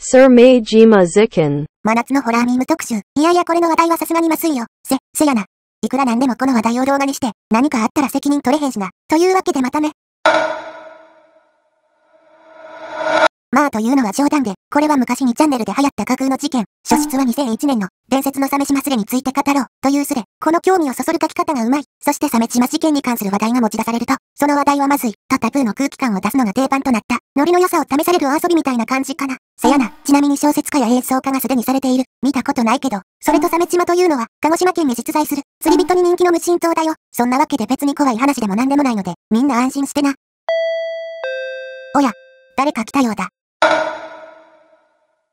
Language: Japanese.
Sir Meiji Mazikin 真夏のホラーミーム特集。いやいやこれの話題はさすがにまずいよ。せ、せやな。いくらなんでもこの話題を動画にして、何かあったら責任取れへんしな。というわけでまたね。まあというのは冗談で、これは昔にチャンネルで流行った架空の事件、初出は2001年の伝説の鮫島すれについて語ろうというすれ、この興味をそそる書き方がうまい。そして鮫島事件に関する話題が持ち出されると、その話題はまずい、とタブーの空気感を出すのが定番となった、ノリの良さを試されるお遊びみたいな感じかな。せやな、ちなみに小説家や演奏家がすでにされている、見たことないけど、それと鮫島というのは、鹿児島県に実在する、釣り人に人気の無人島だよ。そんなわけで別に怖い話でも何でもないので、みんな安心してな。おや、誰か来たようだ。